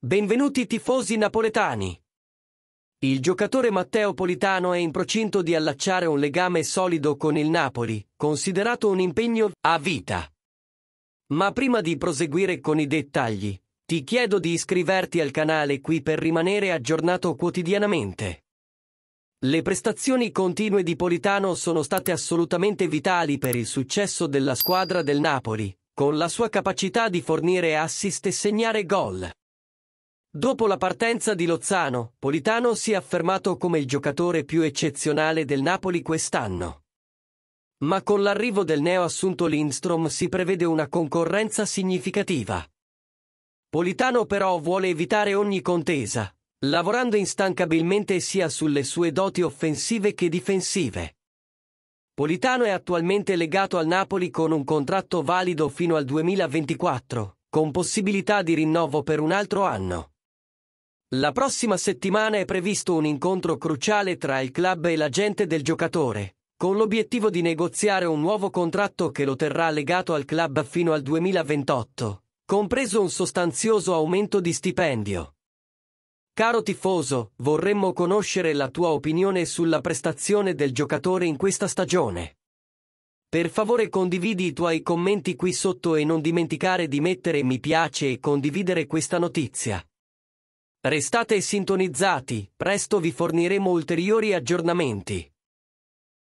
Benvenuti tifosi napoletani! Il giocatore Matteo Politano è in procinto di allacciare un legame solido con il Napoli, considerato un impegno a vita. Ma prima di proseguire con i dettagli, ti chiedo di iscriverti al canale qui per rimanere aggiornato quotidianamente. Le prestazioni continue di Politano sono state assolutamente vitali per il successo della squadra del Napoli, con la sua capacità di fornire assist e segnare gol. Dopo la partenza di Lozzano, Politano si è affermato come il giocatore più eccezionale del Napoli quest'anno. Ma con l'arrivo del neo assunto Lindstrom si prevede una concorrenza significativa. Politano però vuole evitare ogni contesa, lavorando instancabilmente sia sulle sue doti offensive che difensive. Politano è attualmente legato al Napoli con un contratto valido fino al 2024, con possibilità di rinnovo per un altro anno. La prossima settimana è previsto un incontro cruciale tra il club e l'agente del giocatore, con l'obiettivo di negoziare un nuovo contratto che lo terrà legato al club fino al 2028, compreso un sostanzioso aumento di stipendio. Caro tifoso, vorremmo conoscere la tua opinione sulla prestazione del giocatore in questa stagione. Per favore condividi i tuoi commenti qui sotto e non dimenticare di mettere mi piace e condividere questa notizia. Restate sintonizzati, presto vi forniremo ulteriori aggiornamenti.